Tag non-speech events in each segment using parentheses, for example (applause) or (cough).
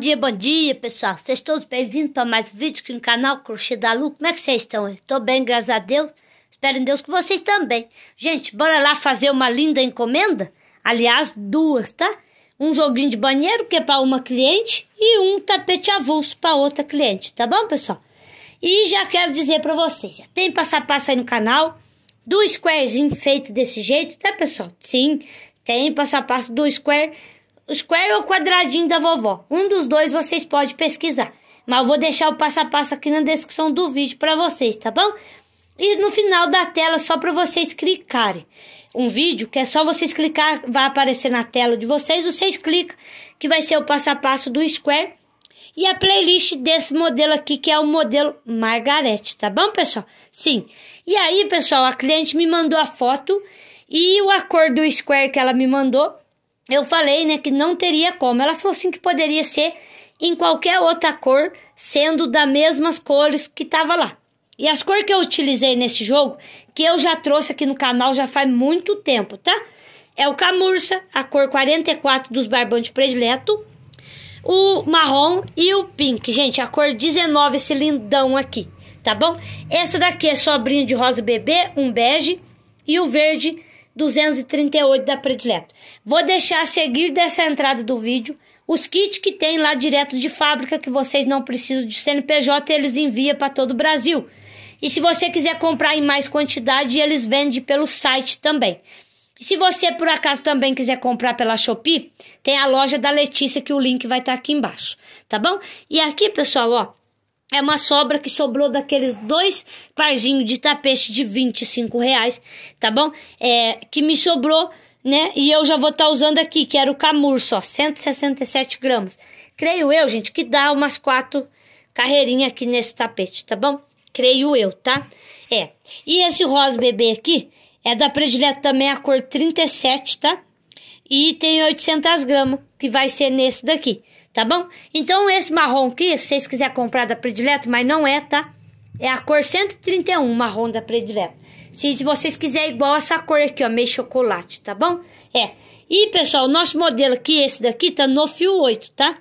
dia, bom dia, pessoal. Vocês todos bem-vindos para mais um vídeo aqui no canal Crochê da Lu. Como é que vocês estão? Estou bem, graças a Deus. Espero em Deus que vocês também. Gente, bora lá fazer uma linda encomenda? Aliás, duas, tá? Um joguinho de banheiro, que é para uma cliente, e um tapete avulso para outra cliente, tá bom, pessoal? E já quero dizer para vocês, já tem passo a passo aí no canal, do squarezinho feito desse jeito, tá, pessoal? Sim, tem passo a passo do square o square ou é o quadradinho da vovó. Um dos dois vocês podem pesquisar. Mas eu vou deixar o passo a passo aqui na descrição do vídeo para vocês, tá bom? E no final da tela, só para vocês clicarem. Um vídeo que é só vocês clicar, vai aparecer na tela de vocês. Vocês clicam, que vai ser o passo a passo do square. E a playlist desse modelo aqui, que é o modelo Margarete, tá bom, pessoal? Sim. E aí, pessoal, a cliente me mandou a foto e o acordo do square que ela me mandou eu falei, né, que não teria como. Ela falou assim que poderia ser em qualquer outra cor, sendo das mesmas cores que tava lá. E as cores que eu utilizei nesse jogo, que eu já trouxe aqui no canal já faz muito tempo, tá? É o camurça, a cor 44 dos barbantes predileto, o marrom e o pink, gente, a cor 19, esse lindão aqui, tá bom? Essa daqui é sobrinho de rosa bebê, um bege, e o verde 238 da Predileto. Vou deixar a seguir dessa entrada do vídeo os kits que tem lá direto de fábrica que vocês não precisam de CNPJ, eles enviam para todo o Brasil. E se você quiser comprar em mais quantidade, eles vendem pelo site também. E se você por acaso também quiser comprar pela Shopee, tem a loja da Letícia que o link vai estar tá aqui embaixo, tá bom? E aqui, pessoal, ó, é uma sobra que sobrou daqueles dois parzinhos de tapete de 25 reais, tá bom? É, que me sobrou, né? E eu já vou estar tá usando aqui, que era o camurso, ó, 167 gramas. Creio eu, gente, que dá umas quatro carreirinhas aqui nesse tapete, tá bom? Creio eu, tá? É. E esse rosa bebê aqui é da predileta também a cor 37, tá? E tem 800 gramas, que vai ser nesse daqui tá bom? Então, esse marrom aqui, se vocês quiserem comprar da predileta, mas não é, tá? É a cor 131, marrom da predileta. Se vocês quiserem igual essa cor aqui, ó, meio chocolate, tá bom? É. E, pessoal, o nosso modelo aqui, esse daqui, tá no fio 8, tá?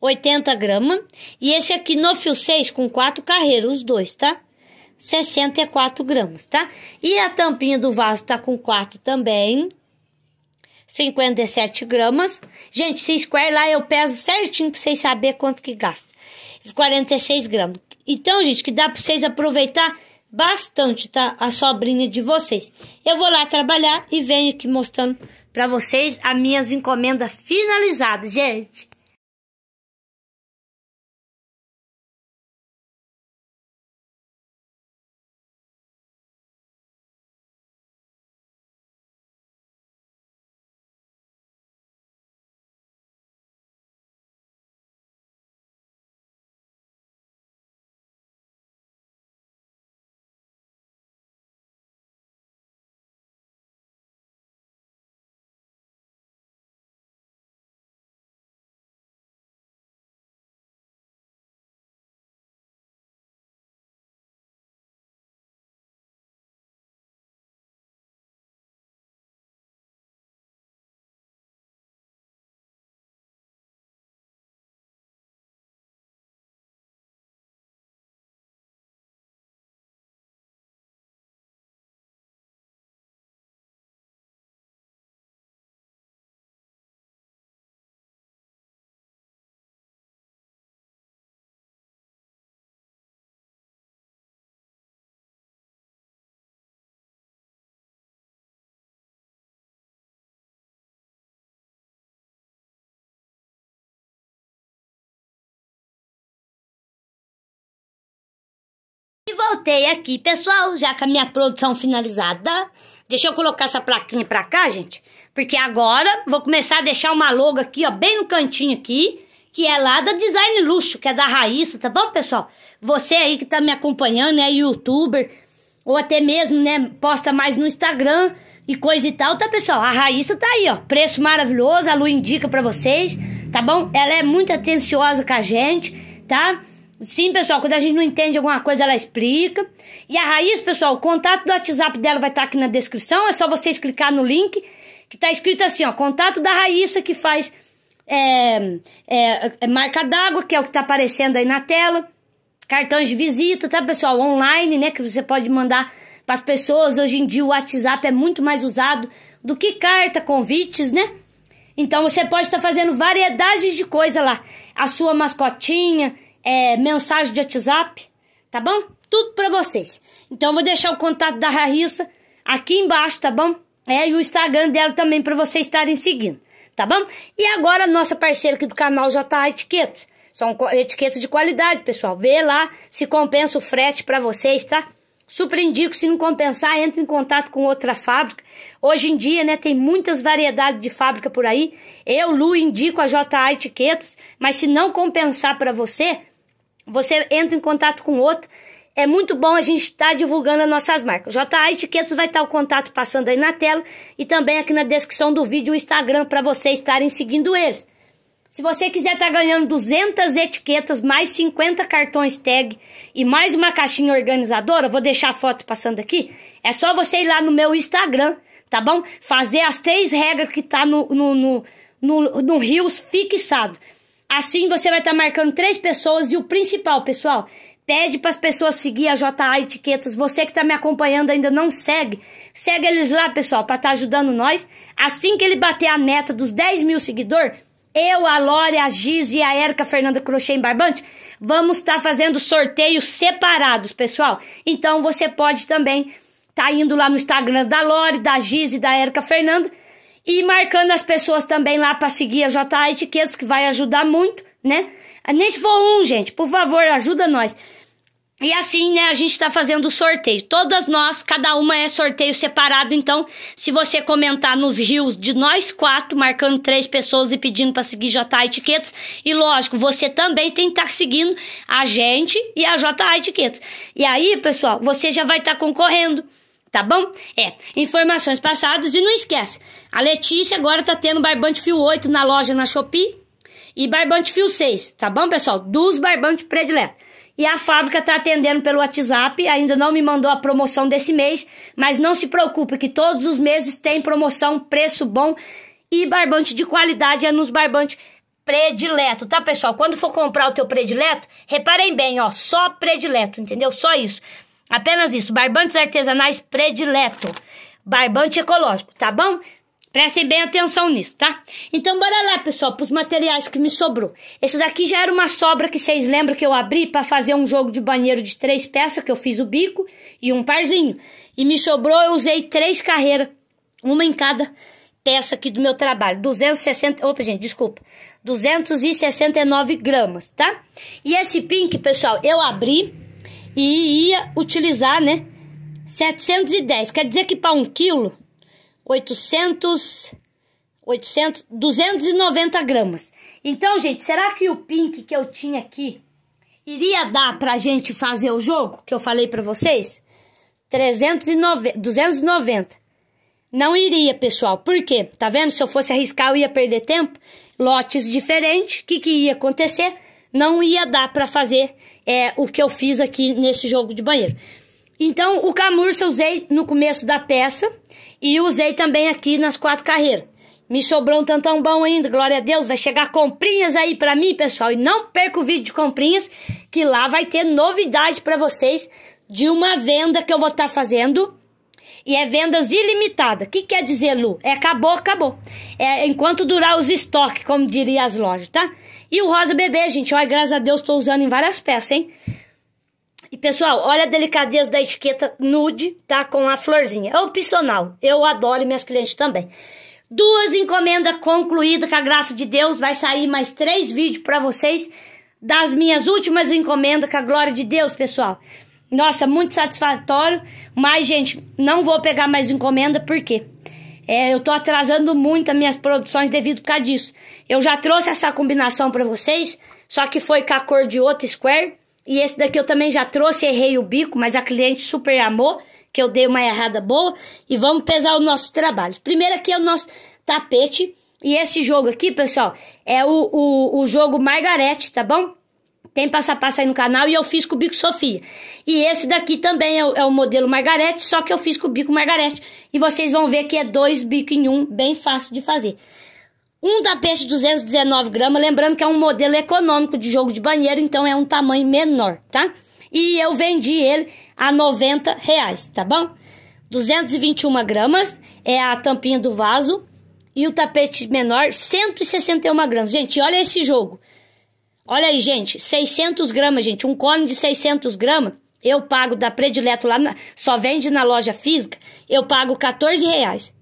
80 gramas. E esse aqui no fio 6, com quatro carreiros, os dois, tá? 64 gramas, tá? E a tampinha do vaso tá com 4 também. 57 gramas. Gente, se square lá eu peso certinho pra vocês saber quanto que gasta. 46 gramas. Então, gente, que dá pra vocês aproveitar bastante, tá? A sobrinha de vocês. Eu vou lá trabalhar e venho aqui mostrando para vocês as minhas encomendas finalizadas, gente. E voltei aqui, pessoal, já com a minha produção finalizada. Deixa eu colocar essa plaquinha pra cá, gente. Porque agora vou começar a deixar uma logo aqui, ó, bem no cantinho aqui. Que é lá da Design Luxo, que é da Raíssa, tá bom, pessoal? Você aí que tá me acompanhando, é youtuber, ou até mesmo, né, posta mais no Instagram e coisa e tal, tá, pessoal? A Raíssa tá aí, ó. Preço maravilhoso, a Lu indica pra vocês, tá bom? Ela é muito atenciosa com a gente, Tá? Sim, pessoal, quando a gente não entende alguma coisa, ela explica. E a Raiz, pessoal, o contato do WhatsApp dela vai estar tá aqui na descrição. É só vocês clicar no link que está escrito assim, ó, contato da Raíssa que faz é, é, é marca d'água, que é o que está aparecendo aí na tela. Cartões de visita, tá, pessoal? Online, né, que você pode mandar para as pessoas. Hoje em dia o WhatsApp é muito mais usado do que carta, convites, né? Então você pode estar tá fazendo variedades de coisa lá. A sua mascotinha é, mensagem de WhatsApp, tá bom? Tudo para vocês. Então, eu vou deixar o contato da Raíssa aqui embaixo, tá bom? É, e o Instagram dela também para vocês estarem seguindo, tá bom? E agora, nossa parceira aqui do canal JA tá Etiquetas. São etiquetas de qualidade, pessoal. Vê lá se compensa o frete para vocês, tá? Super indico, se não compensar, entre em contato com outra fábrica. Hoje em dia, né, tem muitas variedades de fábrica por aí. Eu, Lu, indico a JA Etiquetas, mas se não compensar para você, você entra em contato com outro. É muito bom a gente estar tá divulgando as nossas marcas. JA Etiquetas vai estar tá o contato passando aí na tela e também aqui na descrição do vídeo o Instagram para vocês estarem seguindo eles. Se você quiser estar tá ganhando 200 etiquetas, mais 50 cartões tag e mais uma caixinha organizadora, vou deixar a foto passando aqui. É só você ir lá no meu Instagram, tá bom? Fazer as três regras que tá no, no, no, no, no Rios fixado. Assim você vai estar tá marcando três pessoas e o principal, pessoal, pede para as pessoas seguir a JA Etiquetas. Você que está me acompanhando ainda não segue, segue eles lá, pessoal, para estar tá ajudando nós. Assim que ele bater a meta dos 10 mil seguidores, eu, a Lore, a Giz e a Érica Fernanda Crochê em Barbante, vamos estar tá fazendo sorteios separados, pessoal. Então você pode também tá indo lá no Instagram da Lore, da Giz e da Érica Fernanda e marcando as pessoas também lá para seguir a JA Etiquetas, que vai ajudar muito, né? Nem se for um, gente, por favor, ajuda nós. E assim, né, a gente tá fazendo o sorteio. Todas nós, cada uma é sorteio separado, então, se você comentar nos rios de nós quatro, marcando três pessoas e pedindo para seguir JA Etiquetas, e lógico, você também tem que estar tá seguindo a gente e a JA Etiquetas. E aí, pessoal, você já vai estar tá concorrendo tá bom? É, informações passadas e não esquece. A Letícia agora tá tendo barbante fio 8 na loja na Shopee e barbante fio 6, tá bom, pessoal? Dos barbantes prediletos. E a fábrica tá atendendo pelo WhatsApp, ainda não me mandou a promoção desse mês, mas não se preocupe que todos os meses tem promoção, preço bom e barbante de qualidade é nos barbantes predileto, tá, pessoal? Quando for comprar o teu predileto, reparem bem, ó, só predileto, entendeu? Só isso. Apenas isso. Barbantes artesanais predileto. Barbante ecológico, tá bom? Prestem bem atenção nisso, tá? Então, bora lá, pessoal, pros materiais que me sobrou. Esse daqui já era uma sobra que vocês lembram que eu abri para fazer um jogo de banheiro de três peças, que eu fiz o bico e um parzinho. E me sobrou, eu usei três carreiras, uma em cada peça aqui do meu trabalho. 260, opa, gente, desculpa. 269 gramas, tá? E esse pink, pessoal, eu abri e ia utilizar, né? 710. Quer dizer que para um quilo, 800, 800, 290 gramas. Então, gente, será que o pink que eu tinha aqui iria dar pra gente fazer o jogo que eu falei para vocês? 390, 290. Não iria, pessoal. Por quê? Tá vendo? Se eu fosse arriscar, eu ia perder tempo. Lotes diferentes. O que, que ia acontecer? Não ia dar para fazer é, o que eu fiz aqui nesse jogo de banheiro. Então, o camurça eu usei no começo da peça e usei também aqui nas quatro carreiras. Me sobrou um tantão bom ainda, glória a Deus. Vai chegar comprinhas aí para mim, pessoal. E não perca o vídeo de comprinhas, que lá vai ter novidade para vocês de uma venda que eu vou estar tá fazendo. E é vendas ilimitadas. O que quer dizer, Lu? É acabou, acabou. É enquanto durar os estoques, como diriam as lojas, tá? E o rosa bebê, gente, olha, graças a Deus, tô usando em várias peças, hein? E, pessoal, olha a delicadeza da etiqueta nude, tá? Com a florzinha. É opcional. Eu adoro e minhas clientes também. Duas encomendas concluídas, com a graça de Deus. Vai sair mais três vídeos para vocês das minhas últimas encomendas, com a glória de Deus, pessoal. Nossa, muito satisfatório. Mas, gente, não vou pegar mais encomenda, por quê? É, eu tô atrasando muito as minhas produções devido por causa disso. Eu já trouxe essa combinação para vocês, só que foi com a cor de outro square. E esse daqui eu também já trouxe, errei o bico, mas a cliente super amou, que eu dei uma errada boa. E vamos pesar o nosso trabalho. Primeiro aqui é o nosso tapete. E esse jogo aqui, pessoal, é o, o, o jogo Margarete, tá bom? Tem passo a passo aí no canal e eu fiz com o bico Sofia. E esse daqui também é o, é o modelo Margarete, só que eu fiz com o bico Margarete. E vocês vão ver que é dois bico em um, bem fácil de fazer. Um tapete 219 gramas, lembrando que é um modelo econômico de jogo de banheiro, então é um tamanho menor, tá? E eu vendi ele a 90 reais, tá bom? 221 gramas é a tampinha do vaso e o tapete menor 161 gramas. Gente, olha esse jogo. Olha aí, gente, 600 gramas, gente, um cone de 600 gramas, eu pago da Predileto lá, na, só vende na loja física, eu pago 14 reais.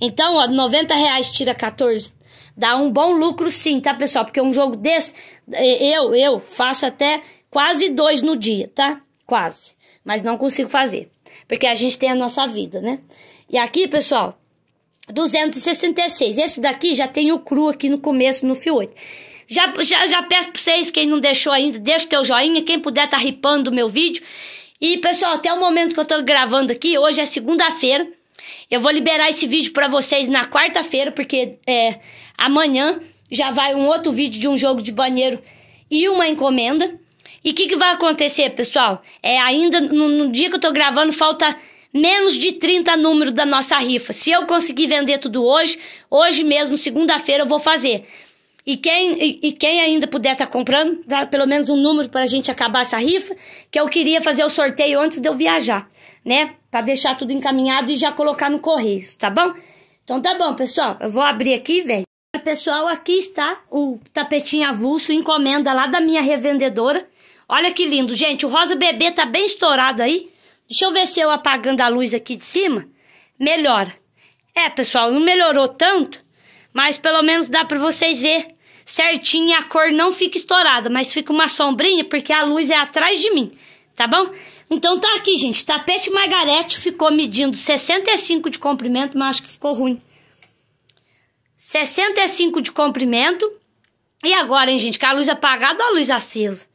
Então, ó, 90 reais tira 14. Dá um bom lucro sim, tá, pessoal? Porque um jogo desse, eh, eu, eu faço até quase dois no dia, tá? Quase. Mas não consigo fazer. Porque a gente tem a nossa vida, né? E aqui, pessoal, 266. Esse daqui já tem o cru aqui no começo, no fio 8. Já, já, já peço pra vocês, quem não deixou ainda, deixa o teu joinha. Quem puder tá ripando o meu vídeo. E, pessoal, até o momento que eu tô gravando aqui, hoje é segunda-feira. Eu vou liberar esse vídeo para vocês na quarta-feira, porque é, amanhã já vai um outro vídeo de um jogo de banheiro e uma encomenda. E o que, que, vai acontecer, pessoal? É ainda no, no, dia que eu tô gravando, falta menos de 30 números da nossa rifa. Se eu conseguir vender tudo hoje, hoje mesmo, segunda-feira, eu vou fazer. E quem, e, e quem ainda puder estar tá comprando, dá pelo menos um número para a gente acabar essa rifa, que eu queria fazer o sorteio antes de eu viajar, né? Para deixar tudo encaminhado e já colocar no correio, tá bom? Então tá bom, pessoal. Eu vou abrir aqui, velho. Pessoal, aqui está o tapetinho avulso, encomenda lá da minha revendedora. Olha que lindo, gente. O rosa bebê tá bem estourado aí. Deixa eu ver se eu apagando a luz aqui de cima melhora. É, pessoal, não melhorou tanto, mas pelo menos dá para vocês ver certinha, a cor não fica estourada, mas fica uma sombrinha porque a luz é atrás de mim, tá bom? Então tá aqui, gente. Tapete margarete ficou medindo 65 de comprimento, mas acho que ficou ruim. 65 de comprimento. E agora, hein, gente? Com a luz apagada ou a luz acesa?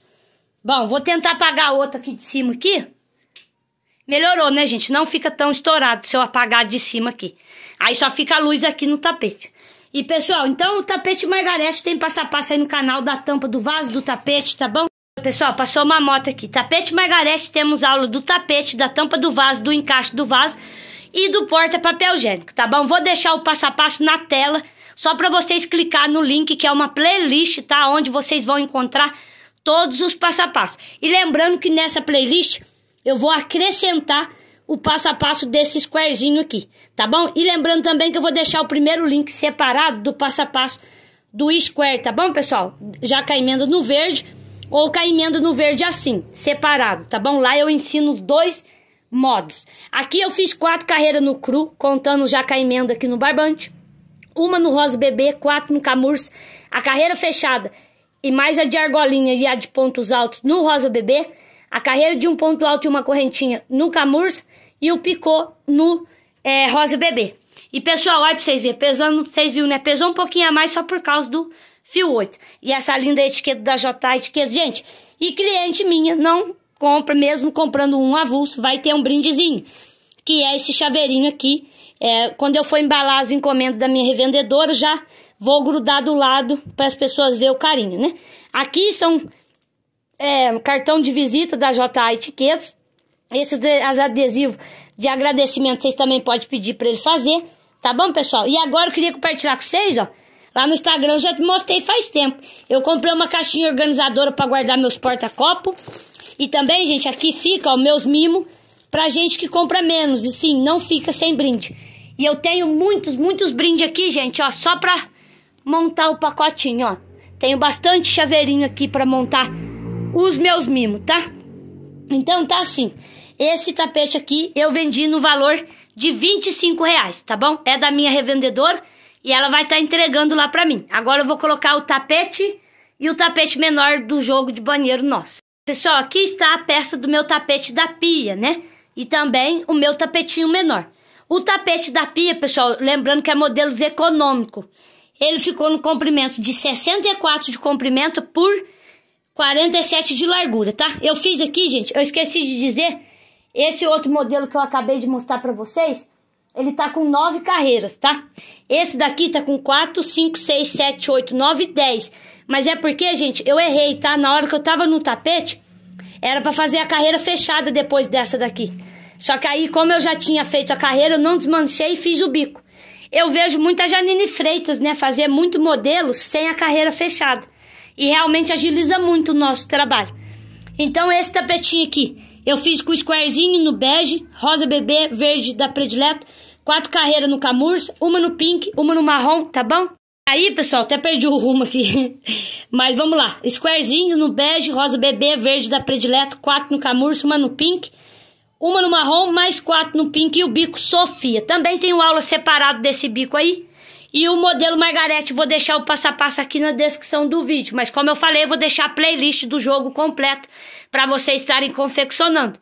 Bom, vou tentar apagar a outra aqui de cima aqui. Melhorou, né, gente? Não fica tão estourado se eu apagar de cima aqui. Aí só fica a luz aqui no tapete. E pessoal, então o tapete Margarete tem passo a passo aí no canal da tampa do vaso, do tapete, tá bom? Pessoal, passou uma moto aqui. Tapete Margarete, temos aula do tapete, da tampa do vaso, do encaixe do vaso e do porta papel higiênico, tá bom? Vou deixar o passo a passo na tela, só para vocês clicar no link que é uma playlist, tá? Onde vocês vão encontrar todos os passo a passo. E lembrando que nessa playlist eu vou acrescentar o passo a passo desse squarezinho aqui, tá bom? E lembrando também que eu vou deixar o primeiro link separado do passo a passo do square, tá bom, pessoal? Já com a emenda no verde ou com a emenda no verde assim, separado, tá bom? Lá eu ensino os dois modos. Aqui eu fiz quatro carreiras no cru, contando já com a emenda aqui no barbante. Uma no rosa bebê, quatro no camurça. A carreira fechada e mais a de argolinha e a de pontos altos no rosa bebê a carreira de um ponto alto e uma correntinha no Camurça e o picô no é, Rosa Bebê. E pessoal, olha pra vocês verem, pesando, vocês viram, né? Pesou um pouquinho a mais só por causa do fio 8. E essa linda etiqueta da J Etiqueta, gente. E cliente minha não compra, mesmo comprando um avulso, vai ter um brindezinho, que é esse chaveirinho aqui. É, quando eu for embalar as encomendas da minha revendedora, já vou grudar do lado para as pessoas ver o carinho, né? Aqui são é, cartão de visita da JA Etiquetas. Esses as adesivos de agradecimento vocês também podem pedir para ele fazer. Tá bom, pessoal? E agora eu queria compartilhar com vocês, ó. Lá no Instagram eu já mostrei faz tempo. Eu comprei uma caixinha organizadora para guardar meus porta-copo. E também, gente, aqui fica ó, meus mimos pra gente que compra menos. E sim, não fica sem brinde. E eu tenho muitos, muitos brindes aqui, gente, ó, só pra montar o pacotinho, ó. Tenho bastante chaveirinho aqui para montar os meus mimos, tá? Então tá assim. Esse tapete aqui eu vendi no valor de 25 reais, tá bom? É da minha revendedora e ela vai estar tá entregando lá pra mim. Agora eu vou colocar o tapete e o tapete menor do jogo de banheiro nosso. Pessoal, aqui está a peça do meu tapete da pia, né? E também o meu tapetinho menor. O tapete da pia, pessoal, lembrando que é modelos econômico. Ele ficou no comprimento de 64 de comprimento por 47 de largura, tá? Eu fiz aqui, gente, eu esqueci de dizer, esse outro modelo que eu acabei de mostrar para vocês, ele tá com 9 carreiras, tá? Esse daqui tá com 4, 5, 6, 7, 8, 9, 10. Mas é porque, gente, eu errei, tá? Na hora que eu tava no tapete, era para fazer a carreira fechada depois dessa daqui. Só que aí, como eu já tinha feito a carreira, eu não desmanchei e fiz o bico. Eu vejo muita Janine Freitas, né, fazer muito modelo sem a carreira fechada e realmente agiliza muito o nosso trabalho. Então, esse tapetinho aqui, eu fiz com o squarezinho no bege, rosa bebê, verde da predileto, quatro carreiras no camurça, uma no pink, uma no marrom, tá bom? Aí, pessoal, até perdi o rumo aqui. (laughs) Mas vamos lá. Squarezinho no bege, rosa bebê, verde da predileto, quatro no camurça, uma no pink, uma no marrom, mais quatro no pink e o bico Sofia. Também tem aula separado desse bico aí. E o modelo Margarete, vou deixar o passo a passo aqui na descrição do vídeo. Mas como eu falei, eu vou deixar a playlist do jogo completo para vocês estarem confeccionando.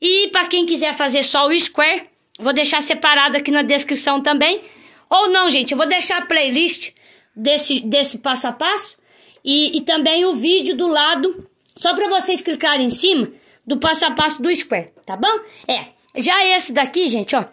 E para quem quiser fazer só o square, vou deixar separado aqui na descrição também. Ou não, gente, eu vou deixar a playlist desse, desse passo a passo e, e também o vídeo do lado, só para vocês clicarem em cima do passo a passo do square, tá bom? É, já esse daqui, gente, ó,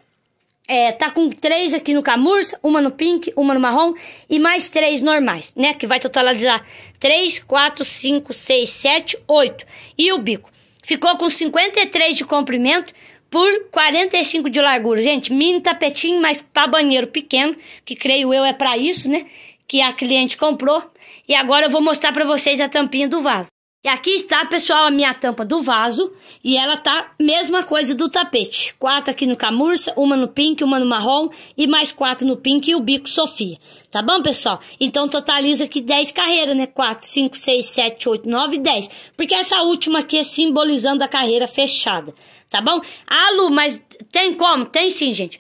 é, tá com três aqui no camurça, uma no pink, uma no marrom e mais três normais, né? Que vai totalizar três, quatro, cinco, seis, sete, oito. E o bico ficou com 53 de comprimento por 45 de largura. Gente, mini tapetinho, mas para banheiro pequeno, que creio eu é para isso, né? Que a cliente comprou. E agora eu vou mostrar para vocês a tampinha do vaso. E aqui está, pessoal, a minha tampa do vaso. E ela tá mesma coisa do tapete. Quatro aqui no camurça, uma no pink, uma no marrom e mais quatro no pink e o bico Sofia. Tá bom, pessoal? Então totaliza aqui dez carreiras, né? Quatro, cinco, seis, sete, oito, nove, dez. Porque essa última aqui é simbolizando a carreira fechada. Tá bom? Ah, Lu, mas tem como? Tem sim, gente.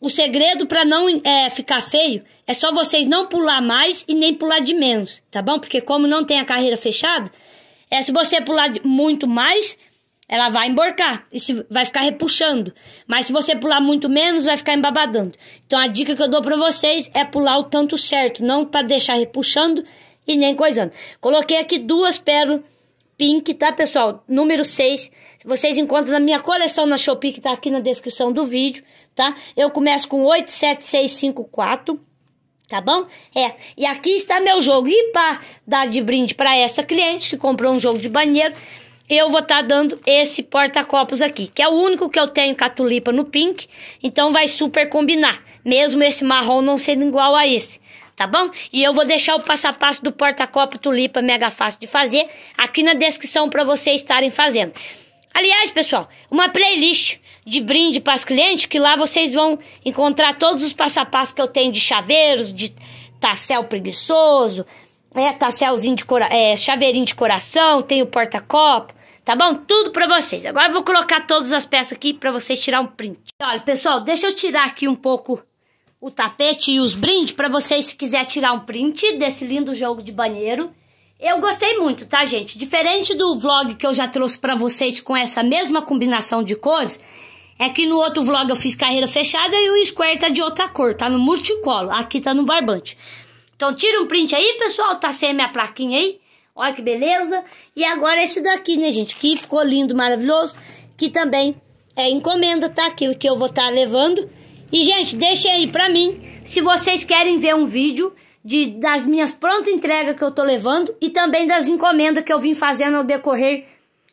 O segredo para não é, ficar feio é só vocês não pular mais e nem pular de menos, tá bom? Porque como não tem a carreira fechada, é, se você pular muito mais, ela vai emborcar e se, vai ficar repuxando. Mas se você pular muito menos, vai ficar embabadando. Então a dica que eu dou para vocês é pular o tanto certo, não para deixar repuxando e nem coisando. Coloquei aqui duas pérolas pink, tá, pessoal? Número 6. Vocês encontram na minha coleção na Shopee, que tá aqui na descrição do vídeo, tá? Eu começo com 87654. Tá bom? É. E aqui está meu jogo. E para dar de brinde para essa cliente que comprou um jogo de banheiro, eu vou estar tá dando esse porta-copos aqui, que é o único que eu tenho tulipa no pink. Então vai super combinar. Mesmo esse marrom não sendo igual a esse tá bom? E eu vou deixar o passo a passo do porta-copo tulipa mega fácil de fazer aqui na descrição para vocês estarem fazendo. Aliás, pessoal, uma playlist de brinde para os clientes, que lá vocês vão encontrar todos os passo a passo que eu tenho de chaveiros, de tassel preguiçoso, é, tasselzinho de cora é, chaveirinho de coração, tem o porta-copo, tá bom? Tudo para vocês. Agora eu vou colocar todas as peças aqui para vocês tirar um print. Olha, pessoal, deixa eu tirar aqui um pouco o tapete e os brindes para vocês se quiser tirar um print desse lindo jogo de banheiro. Eu gostei muito, tá, gente? Diferente do vlog que eu já trouxe para vocês com essa mesma combinação de cores, é que no outro vlog eu fiz carreira fechada e o square tá de outra cor, tá no multicolo. Aqui tá no barbante. Então tira um print aí, pessoal, tá sem a minha plaquinha aí. Olha que beleza. E agora esse daqui, né, gente? Que ficou lindo, maravilhoso. Que também é encomenda, tá? Que, que eu vou estar tá levando. E, gente, deixem aí pra mim se vocês querem ver um vídeo de, das minhas pronta entrega que eu tô levando e também das encomendas que eu vim fazendo ao decorrer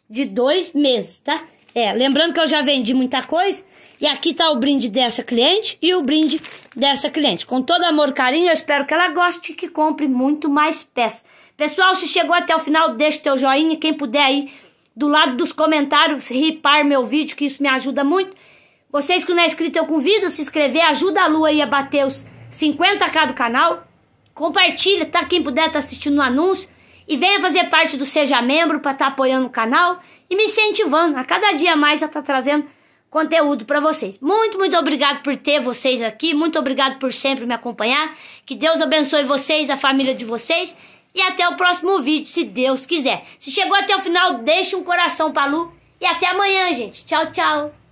de dois meses, tá? É, lembrando que eu já vendi muita coisa. E aqui tá o brinde dessa cliente e o brinde dessa cliente. Com todo amor e carinho, eu espero que ela goste e que compre muito mais peças. Pessoal, se chegou até o final, deixa teu joinha. Quem puder aí, do lado dos comentários, ripar meu vídeo, que isso me ajuda muito. Vocês que não é inscrito, eu convido a se inscrever. Ajuda a Lua aí a bater os 50k do canal. Compartilha, tá? Quem puder tá assistindo o anúncio. E venha fazer parte do Seja Membro para estar tá apoiando o canal e me incentivando a cada dia mais a estar tá trazendo conteúdo para vocês. Muito, muito obrigado por ter vocês aqui, muito obrigado por sempre me acompanhar. Que Deus abençoe vocês, a família de vocês e até o próximo vídeo, se Deus quiser. Se chegou até o final, deixa um coração para Lu e até amanhã, gente. Tchau, tchau.